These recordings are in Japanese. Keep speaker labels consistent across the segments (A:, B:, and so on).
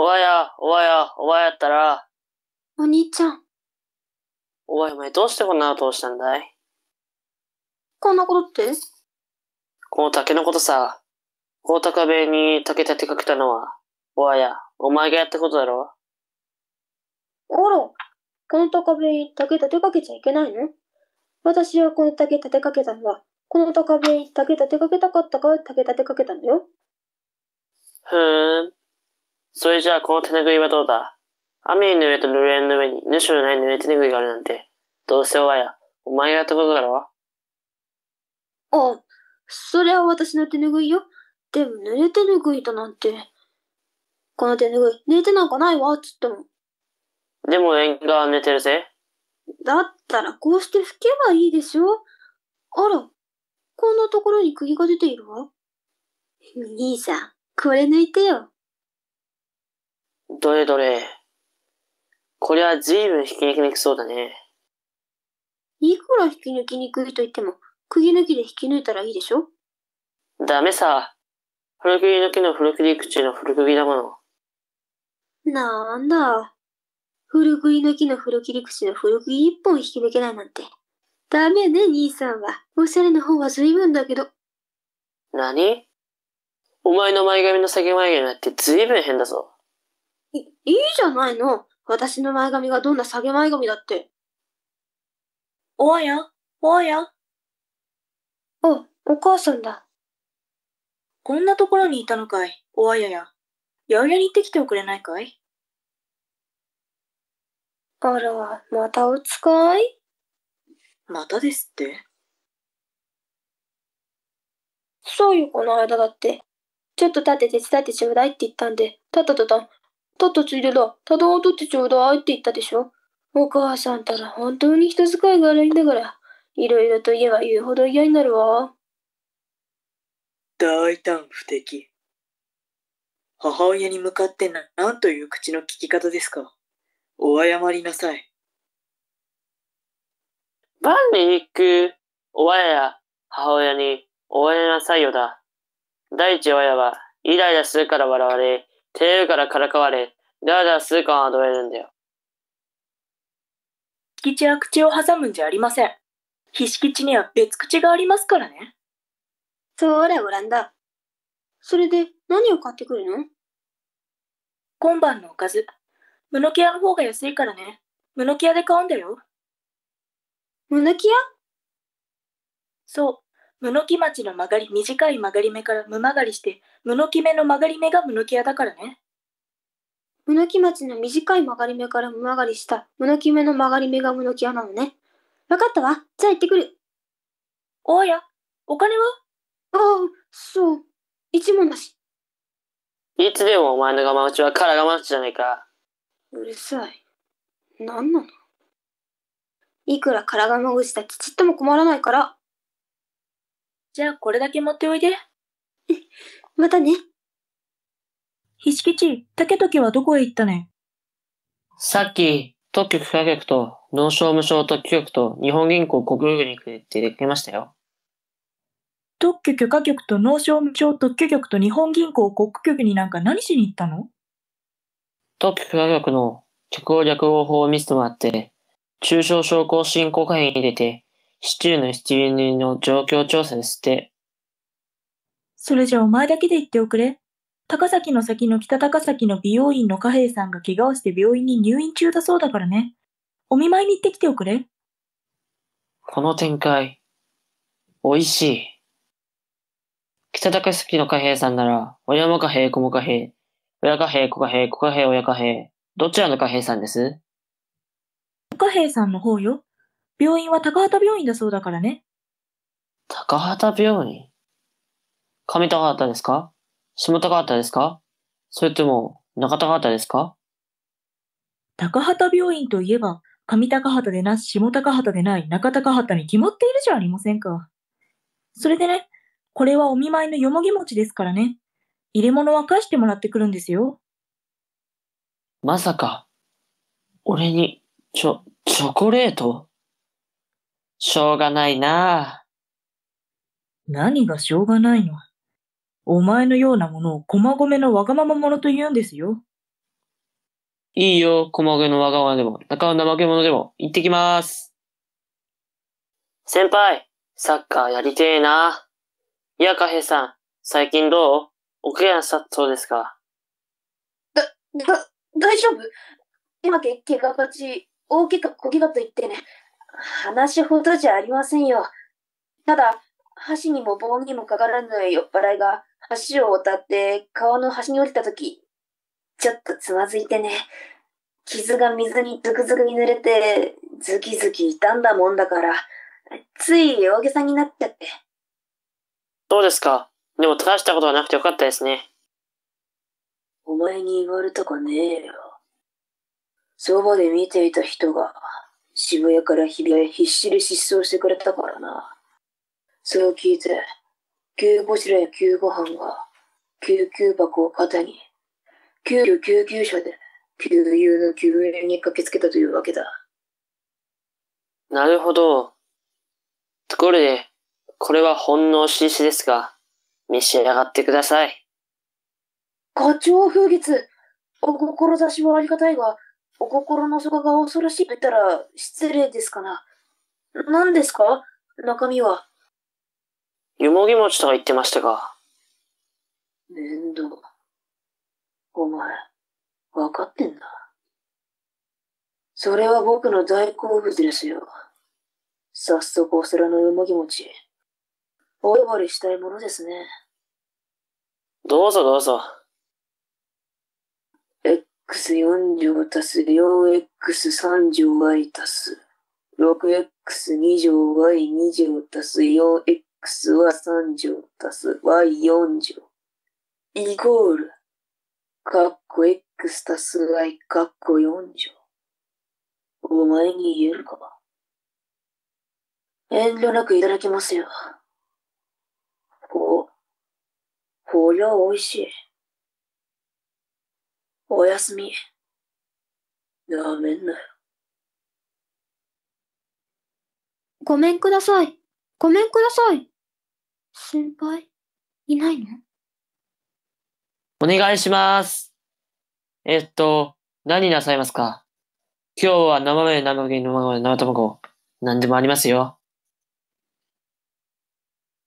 A: おわや、おわや、おわやったら。
B: お兄ちゃん。
A: おわや、お前どうしてこんなことをしたんだい
B: こんなことって
A: この竹のことさ、この高部に竹立てかけたのは、おわや、お前がやったことだろ
B: あら、この高部に竹立てかけちゃいけないの私はこの竹立てかけたのは、この高部に竹立てかけたかったから竹立てかけたんだよ。
A: ふーん。それじゃあこの手ぬぐいはどうだ雨に濡れた濡れの上に主のない濡れ手ぬぐいがあるなんて、どうせおや、お前がやったことだろ
B: あ、そりゃ私の手ぬぐいよ。でも濡れ手ぬぐいだなんて。この手ぬぐい、濡れてなんかないわ、つっても。
A: でも縁側は寝てるぜ。
B: だったらこうして拭けばいいでしょあら、こんなところに釘が出ているわ。兄さん、これ抜いてよ。
A: どれどれ。これは随分引き抜きにくそうだね。
B: いくら引き抜きにくいと言っても、釘抜きで引き抜いたらいいでしょ
A: ダメさ。古釘抜きの古り口の古釘だもの。
B: なんだ。古釘抜きの古切り口の古釘一本引き抜けないなんて。ダメね、兄さんは。おしゃれな方は随分だけど。
A: 何お前の前髪の下げ眉毛なんて随分変だぞ。
B: い、いいじゃないの。私の前髪がどんな下げ前髪だって。おや、おや。お、お母
C: さんだ。こんなところにいたのかい、おあやや。八百屋に行ってきておくれないかい
B: あら、またお使いまたですってそうよ、この間だって。ちょっと立って手伝ってちょうだいって言ったんで、たたたたたったついでだ。ただを取ってちょうだいって言ったでしょ。お母さんたら本当に人使いが悪いんだから、いろいろと言えば言うほど嫌になるわ。
C: 大胆不敵。母親に向かってな、なんという口の聞き方ですか。お謝りなさい。
A: バンで行く、お親や母親に、おやりなさいよだ。第一親は、イライラするから笑われ、照れるからからかわれ、だら数巻はどれるんだよ。
C: 敷地は口を挟むんじゃありません。ひしきには別口がありますからね。
B: そーらごランだ。それで何を買ってくるの今晩のおかず。ムノキアの方が安いからね。ムノキアで買うんだよ。
C: ムノキアそう。ムノキ町の曲がり、短い曲がり目から無曲がりして、ムノキ目の曲がり目がムノキアだからね。
B: 胸木町の短い曲がり目から曲がりした、胸き目の曲がり目が胸き屋なのね。わかったわ。じゃあ行ってくる。おや、お金はああ、そう。一文なし。
A: いつでもお前の我慢打ちは空我慢打ちじゃないか。
B: うるさい。なんなのいくら空我慢打ちだちっとも困らないから。じゃあこれだけ持っておいで。またね。ひしきち、
C: 竹時はどこへ行ったね
A: さっき、特許許可局と、農商務省特許局と日本銀行国有局に出てきましたよ。
C: 特許許可局と農商務省特許局と日本銀行国局になんか何しに行ったの
A: 特許許可局の客を略法を見せてもらって、中小商工振興会に入れて、市中の入流の状況調査ですって。
C: それじゃお前だけで言っておくれ。高崎の先の北高崎の美容院の貨幣さんが怪我をして病院に入院中だそうだからね。お見舞いに行ってきておく
A: れ。この展開、美味しい。北高崎の貨幣さんなら、親も貨幣、子も貨幣、親貨幣、子貨幣、子貨幣、親貨幣、どちらの貨幣さんです
C: 貨幣さんの方よ。病院は高畑病院だそうだからね。
A: 高畑病院上高畑ですか下高畑ですかそれとも中高畑ですか
C: 高畑病院といえば、上高畑でなし、下高畑でない、中高畑に決まっているじゃありませんか。それでね、これはお見舞いのよもぎ餅ですからね。入れ物は返してもらってくるんですよ。
A: まさか、俺に、ちょ、チョコレートしょうがないな何が
C: しょうがないのお前のようなものを駒込のわがまま者と言うんですよ。
A: いいよ、駒込のわがままでも、中は怠け者でも、行ってきます。先輩、サッカーやりてえな。いや、かへさん、最近どうおけがさそうですか
B: だ、だ、大丈夫今け、怪我がち、大きく小怪我と言ってね。話ほどじゃありませんよ。ただ、箸にも棒にも
D: かからぬ酔っ払いが、橋を渡って川の端に降りたとき、ちょっとつまずいてね。傷が水にズクズクに濡れて、ズキズキ傷んだもんだから、つい大げさになっちゃって。
A: どうですかでも大したことはなくてよかったですね。
D: お前に言われたかねえよ。そばで見ていた人が、渋谷から日比谷へ必死で失踪してくれたからな。そう聞いて、救護らや救護班は、救急箱を肩に、救急救急車で、救急の救援に駆けつけたというわけだ。
A: なるほど。ところで、これはほんのお印ですが、召し上がってください。
B: 課長風月、お志はありがたいが、お心の底が恐ろしいと言ったら失礼ですかな。何ですか中身は。
A: よもぎ餅とは言ってましたが。
D: 面倒。お前、わかってんだ。それは僕の大好物ですよ。早速お皿のよもぎ餅、お呼ばれしたいものですね。
A: どうぞどうぞ。
D: x4 乗足す 4x3 乗 y 足す 6x2 乗 y2 乗足す 4x x は3乗足す y 4乗。イコール、かっこ x 足す y かっこ4乗。お前に言えるか遠慮なくいただきますよ。ほ、ほりゃ美味しい。おやすみ。なめんなよ。
B: ごめんください。ごめんください。先輩、いないの
A: お願いします。えっと、何なさいますか今日は生麺、生麦、生米、生卵、何でもありますよ。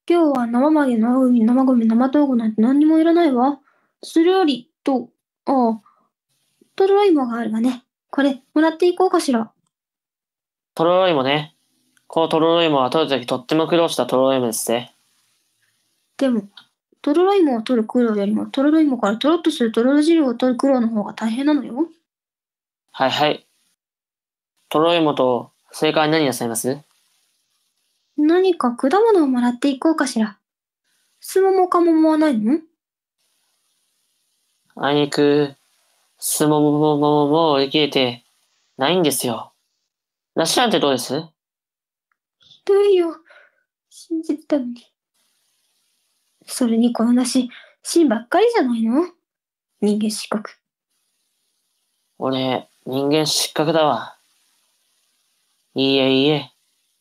B: 今日は生麦、生麦、生米、生卵なんて何にもいらないわ。それより、と、ああ、とろいもがあるわね。これ、もらっていこうかしら。
A: とろいもね。このとろろ芋は取るときとっても苦労したとろろ芋ですね。
B: でも、とろろ芋を取る苦労よりも、とろろ芋からとろっとするとろろ汁を取る苦労の方が大変なのよ。
A: はいはい。とろろ芋と、正解何なさいます
B: 何か果物をもらっていこうかしら。すももかももはないの
A: あいにく、すもももももも売り切れて、ないんですよ。梨なんてどうで
B: すひどいよ。信じてたのに。それにこの梨、芯ばっかりじゃないの人間失格。
A: 俺、人間失格だわ。いいえいいえ。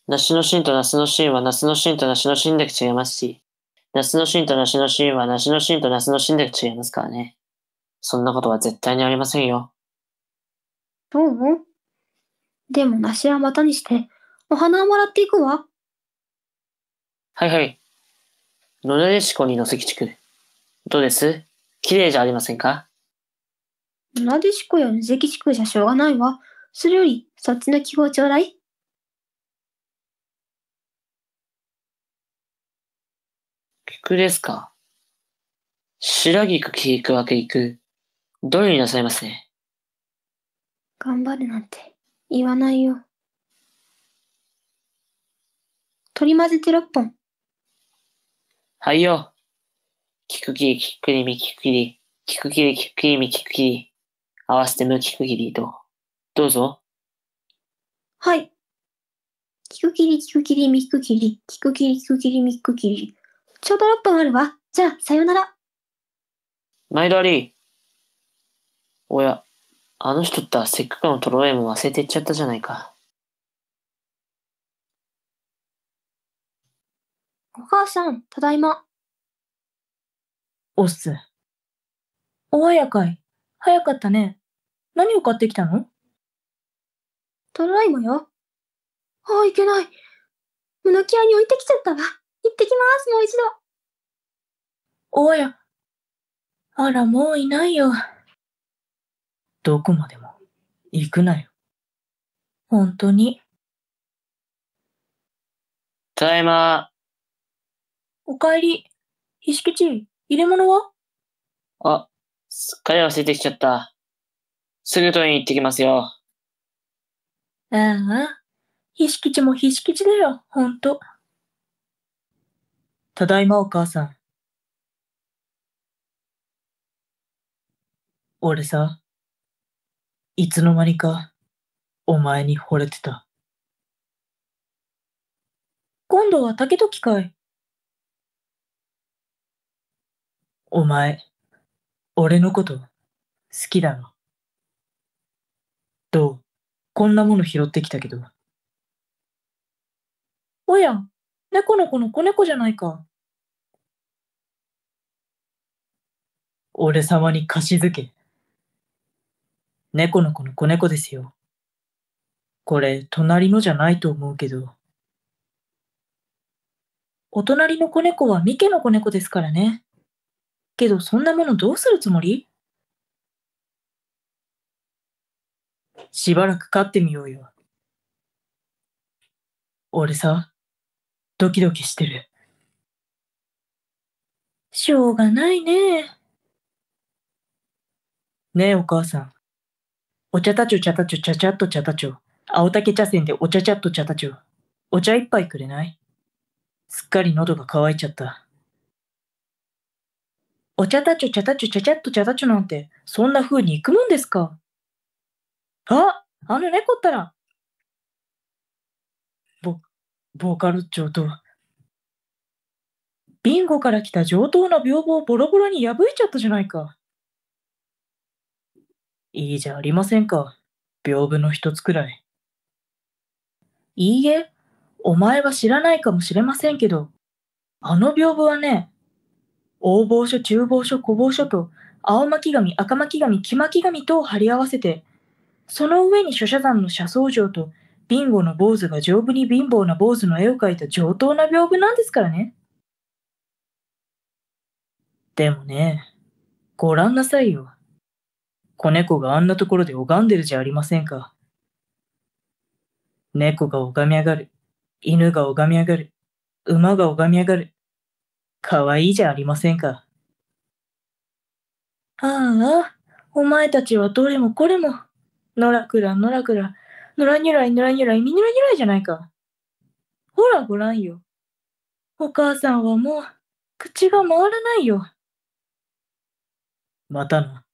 A: 梨の芯と梨の芯は梨の芯と梨の芯だけ違いますし、梨の芯と梨の芯は梨の芯と梨の芯だけ違いますからね。そんなことは絶対にありませんよ。
B: どうでも梨はまたにして、お花をもらっていくわ。
A: はいはい。野田デシコに野関地区。どうです綺麗じゃありませんか
B: 野田デシコや野関地区じゃしょうがないわ。それより、そっちの記号ちょうだい。
A: 菊ですか白菊、菊、分け菊。どれになさいますね
B: 頑張るなんて言わないよ。取り混ぜて6本。
A: はいよ。聞く切り聞く切り聞く切り、聞く切り聞く切り聞く切り、合わせて無聞く切りと。どうぞ。
B: はい。聞く切り聞く切り聞く切り、聞く切り聞く切り聞く切り。ちょうど6分あるわ。じゃあ、さよなら。
A: マイドアおや、あの人ったせっかくのトロエも忘れてっちゃったじゃないか。
B: お母さん、ただいま。おっす。おはやかい。早かったね。何を買ってきたのただいまよ。ああ、いけない。胸キュアに置いてきちゃったわ。行ってきます、もう一度。おや。あら、もういないよ。
C: どこまでも行くなよ。本当に。
A: ただいま。おかえり。ひ
C: しきち、入れ物は
A: あ、すっかり忘れてきちゃった。すぐ取りに行ってきますよ。
C: うんうん。ひしきちもひしきちだよ、ほんと。ただいまお母さん。俺さ、いつの間にか、お前に惚れてた。今度は竹時かい。お前、俺のこと好きだろ。どうこんなもの拾ってきたけど。おや、猫の子の子猫じゃないか。俺様に貸し付け。猫の子の子猫ですよ。これ、隣のじゃないと思うけど。お隣の子猫は三毛の子猫ですからね。けどそんなものどうするつもりしばらく飼ってみようよ。俺さ、ドキドキしてる。しょうがないね。ねえ、お母さん。お茶たちょ茶たちょちゃっと茶たちょ。青竹茶せんでお茶ちゃっと茶たちょ。お茶一杯くれないすっかり喉が渇いちゃった。お茶たちょ、ゃたちょ、ちゃちゃっとゃたちょなんて、そんな風に行くもんですか。あ、あの猫ったら。ぼ、ボーカル長と。ビンゴから来た上等な屏風をボロボロに破いちゃったじゃないか。いいじゃありませんか。屏風の一つくらい。いいえ、お前は知らないかもしれませんけど、あの屏風はね、大房書、中房書、小房書と、青巻紙、赤巻紙、木巻紙とを貼り合わせて、その上に書写団の車窓城と、ビンゴの坊主が丈夫に貧乏な坊主の絵を描いた上等な屏風なんですからね。
A: でもね、
C: ご覧なさいよ。子猫があんなところで拝んでるじゃありませんか。猫が拝み上がる。犬が拝み上がる。馬が拝み上がる。可愛いじゃありませんか。ああ、お前たちはどれもこれも、のらくらのらくら、のらにゅらいのらにゅらいみにゅらにゅらいじゃないか。ほらごらんよ。お母さんはもう、口
D: が回らないよ。またな。